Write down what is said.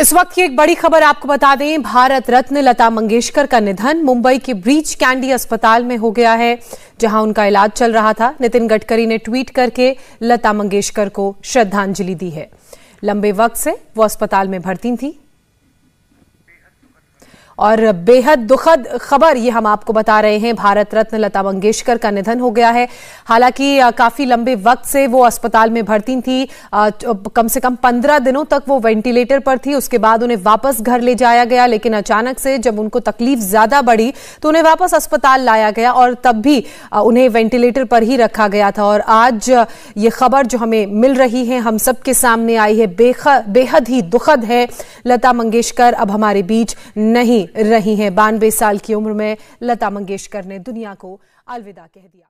इस वक्त की एक बड़ी खबर आपको बता दें भारत रत्न लता मंगेशकर का निधन मुंबई के ब्रीच कैंडी अस्पताल में हो गया है जहां उनका इलाज चल रहा था नितिन गडकरी ने ट्वीट करके लता मंगेशकर को श्रद्धांजलि दी है लंबे वक्त से वो अस्पताल में भर्ती थी और बेहद दुखद खबर ये हम आपको बता रहे हैं भारत रत्न लता मंगेशकर का निधन हो गया है हालांकि काफी लंबे वक्त से वो अस्पताल में भर्ती थी तो कम से कम पंद्रह दिनों तक वो वेंटिलेटर पर थी उसके बाद उन्हें वापस घर ले जाया गया लेकिन अचानक से जब उनको तकलीफ ज्यादा बढ़ी तो उन्हें वापस अस्पताल लाया गया और तब भी उन्हें वेंटिलेटर पर ही रखा गया था और आज ये खबर जो हमें मिल रही है हम सबके सामने आई है बेहद ही दुखद है लता मंगेशकर अब हमारे बीच नहीं रही हैं बानवे साल की उम्र में लता मंगेशकर ने दुनिया को अलविदा कह दिया